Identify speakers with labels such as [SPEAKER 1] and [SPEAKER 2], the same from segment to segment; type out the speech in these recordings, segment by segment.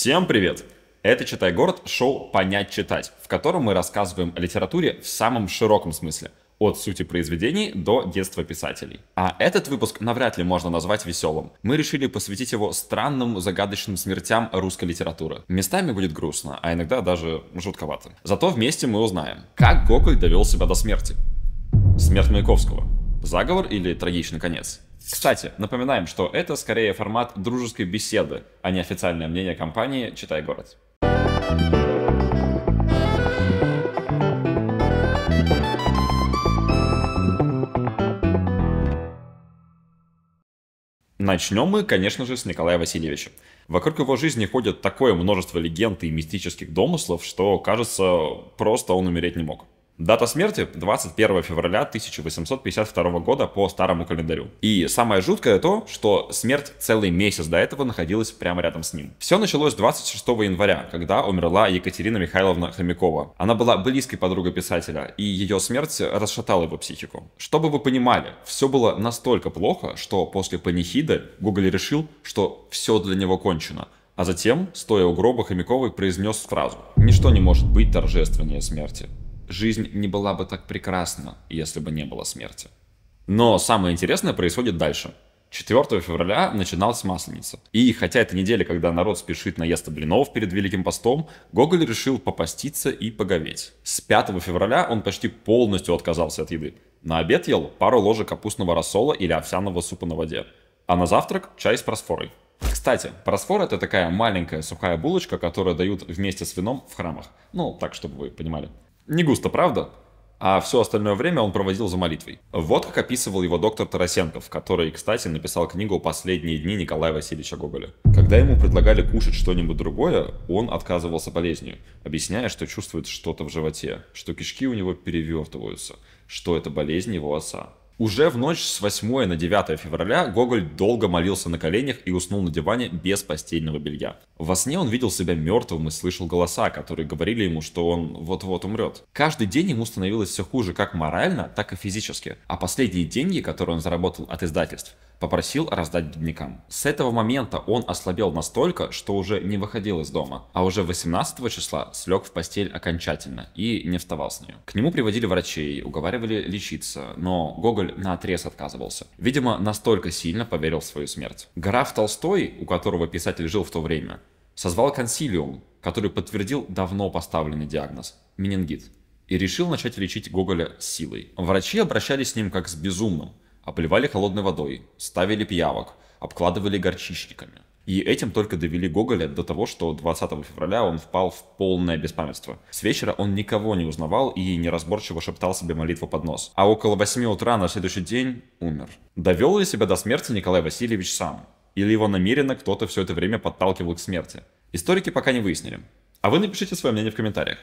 [SPEAKER 1] Всем привет! Это «Читай город» — шоу «Понять читать», в котором мы рассказываем о литературе в самом широком смысле, от сути произведений до детства писателей. А этот выпуск навряд ли можно назвать веселым. Мы решили посвятить его странным, загадочным смертям русской литературы. Местами будет грустно, а иногда даже жутковато. Зато вместе мы узнаем, как Гоголь довел себя до смерти. Смерть Маяковского. Заговор или трагичный конец? Кстати, напоминаем, что это скорее формат дружеской беседы, а не официальное мнение компании «Читай город». Начнем мы, конечно же, с Николая Васильевича. Вокруг его жизни ходит такое множество легенд и мистических домыслов, что, кажется, просто он умереть не мог. Дата смерти 21 февраля 1852 года по старому календарю. И самое жуткое то, что смерть целый месяц до этого находилась прямо рядом с ним. Все началось 26 января, когда умерла Екатерина Михайловна Хомякова. Она была близкой подругой писателя, и ее смерть расшатала его психику. Чтобы вы понимали, все было настолько плохо, что после панихиды Гоголь решил, что все для него кончено, а затем, стоя у гроба, Хомяковой произнес фразу «Ничто не может быть торжественнее смерти» жизнь не была бы так прекрасна, если бы не было смерти. Но самое интересное происходит дальше. 4 февраля начиналась Масленица. И хотя это неделя, когда народ спешит наесться блинов перед Великим постом, Гоголь решил попаститься и поговеть. С 5 февраля он почти полностью отказался от еды. На обед ел пару ложек капустного рассола или овсяного супа на воде. А на завтрак чай с просфорой. Кстати, просфор это такая маленькая сухая булочка, которую дают вместе с вином в храмах. Ну, так, чтобы вы понимали. Не густо, правда? а все остальное время он проводил за молитвой. Вот как описывал его доктор Тарасенков, который, кстати, написал книгу «Последние дни Николая Васильевича Гоголя». Когда ему предлагали кушать что-нибудь другое, он отказывался болезнью, объясняя, что чувствует что-то в животе, что кишки у него перевертываются, что это болезнь его отца. Уже в ночь с 8 на 9 февраля Гоголь долго молился на коленях и уснул на диване без постельного белья. Во сне он видел себя мертвым и слышал голоса, которые говорили ему, что он вот-вот умрет. Каждый день ему становилось все хуже как морально, так и физически. А последние деньги, которые он заработал от издательств, попросил раздать беднякам. С этого момента он ослабел настолько, что уже не выходил из дома, а уже 18 числа слег в постель окончательно и не вставал с нее. К нему приводили врачей, уговаривали лечиться, но Гоголь на наотрез отказывался. Видимо, настолько сильно поверил в свою смерть. Граф Толстой, у которого писатель жил в то время, созвал консилиум, который подтвердил давно поставленный диагноз – менингит, и решил начать лечить Гоголя силой. Врачи обращались с ним как с безумным – Обливали холодной водой, ставили пиявок, обкладывали горчичниками. И этим только довели Гоголя до того, что 20 февраля он впал в полное беспамятство. С вечера он никого не узнавал и неразборчиво шептал себе молитву под нос. А около 8 утра на следующий день умер. Довел ли себя до смерти Николай Васильевич сам? Или его намеренно кто-то все это время подталкивал к смерти? Историки пока не выяснили. А вы напишите свое мнение в комментариях.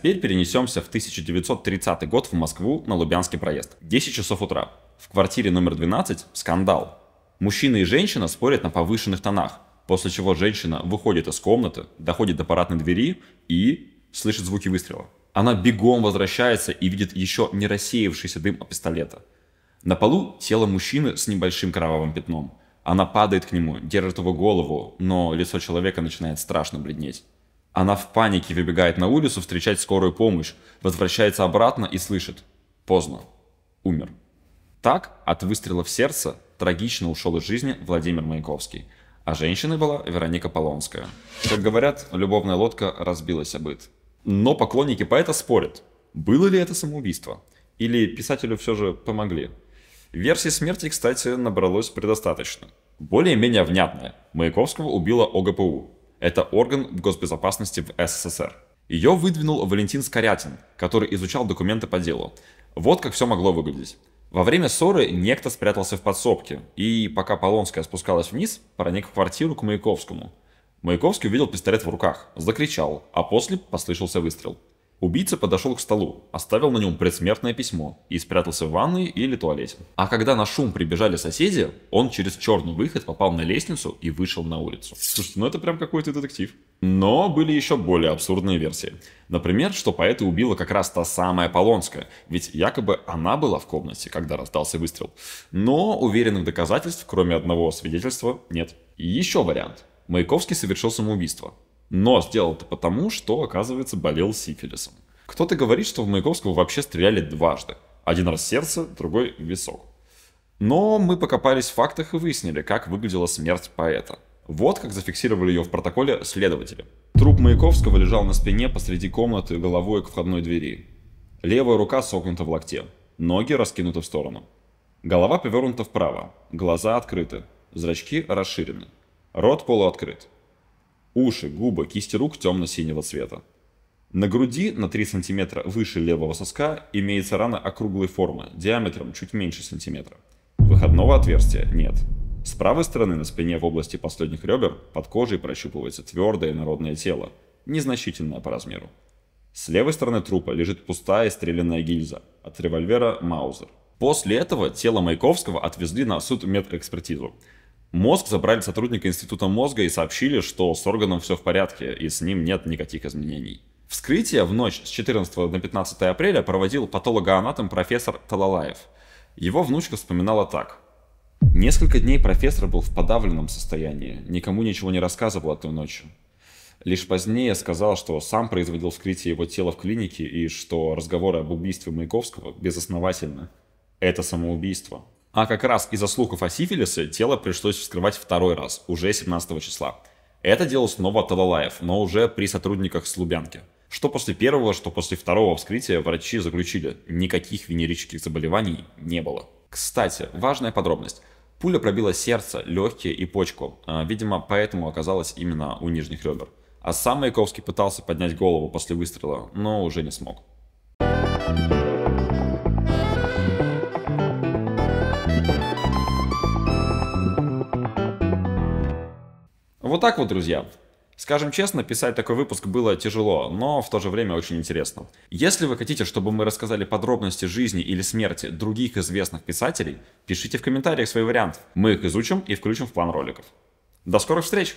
[SPEAKER 1] теперь перенесемся в 1930 год в Москву на Лубянский проезд. 10 часов утра. В квартире номер 12 скандал. Мужчина и женщина спорят на повышенных тонах, после чего женщина выходит из комнаты, доходит до парадной двери и слышит звуки выстрела. Она бегом возвращается и видит еще не рассеявшийся дым от пистолета. На полу тело мужчины с небольшим кровавым пятном. Она падает к нему, держит его голову, но лицо человека начинает страшно бледнеть. Она в панике выбегает на улицу встречать скорую помощь, возвращается обратно и слышит «Поздно. Умер». Так от выстрела в сердце трагично ушел из жизни Владимир Маяковский, а женщиной была Вероника Полонская. Как говорят, любовная лодка разбилась об быт. Но поклонники поэта спорят, было ли это самоубийство, или писателю все же помогли. Версий смерти, кстати, набралось предостаточно. Более-менее внятная. Маяковского убила ОГПУ, это орган госбезопасности в СССР. Ее выдвинул Валентин Скорятин, который изучал документы по делу. Вот как все могло выглядеть. Во время ссоры некто спрятался в подсобке, и пока Полонская спускалась вниз, проник в квартиру к Маяковскому. Маяковский увидел пистолет в руках, закричал, а после послышался выстрел. Убийца подошел к столу, оставил на нем предсмертное письмо и спрятался в ванной или туалете. А когда на шум прибежали соседи, он через черный выход попал на лестницу и вышел на улицу. Слушайте, ну это прям какой-то детектив. Но были еще более абсурдные версии. Например, что поэта убила как раз та самая Полонская, ведь якобы она была в комнате, когда раздался выстрел. Но уверенных доказательств, кроме одного свидетельства, нет. еще вариант. Маяковский совершил самоубийство. Но сделал это потому, что, оказывается, болел сифилисом. Кто-то говорит, что в Маяковского вообще стреляли дважды. Один раз в сердце, другой в висок. Но мы покопались в фактах и выяснили, как выглядела смерть поэта. Вот как зафиксировали ее в протоколе следователи. Труп Маяковского лежал на спине посреди комнаты головой к входной двери. Левая рука согнута в локте, ноги раскинуты в сторону. Голова повернута вправо, глаза открыты, зрачки расширены, рот полуоткрыт, Уши, губы, кисти рук темно-синего цвета. На груди на 3 см выше левого соска имеется рана округлой формы, диаметром чуть меньше сантиметра. Выходного отверстия нет. С правой стороны на спине в области последних ребер под кожей прощупывается твердое народное тело, незначительное по размеру. С левой стороны трупа лежит пустая стрелянная гильза от револьвера «Маузер». После этого тело Маяковского отвезли на суд медэкспертизу. Мозг забрали сотрудника Института мозга и сообщили, что с органом все в порядке и с ним нет никаких изменений. Вскрытие в ночь с 14 на 15 апреля проводил патологоанатом профессор Талалаев. Его внучка вспоминала так. Несколько дней профессор был в подавленном состоянии, никому ничего не рассказывал о той ночи. Лишь позднее сказал, что сам производил вскрытие его тела в клинике и что разговоры об убийстве Маяковского безосновательны. Это самоубийство, а как раз из-за слухов о сифилисе тело пришлось вскрывать второй раз, уже 17 числа. Это делал снова Талалаев, но уже при сотрудниках с Лубянки. Что после первого, что после второго вскрытия врачи заключили, никаких венерических заболеваний не было. Кстати, важная подробность. Пуля пробила сердце, легкие и почку. А, видимо, поэтому оказалась именно у нижних ребер. А сам Маяковский пытался поднять голову после выстрела, но уже не смог. Thank you Вот так вот, друзья. Скажем честно, писать такой выпуск было тяжело, но в то же время очень интересно. Если вы хотите, чтобы мы рассказали подробности жизни или смерти других известных писателей, пишите в комментариях свои варианты. Мы их изучим и включим в план роликов. До скорых встреч!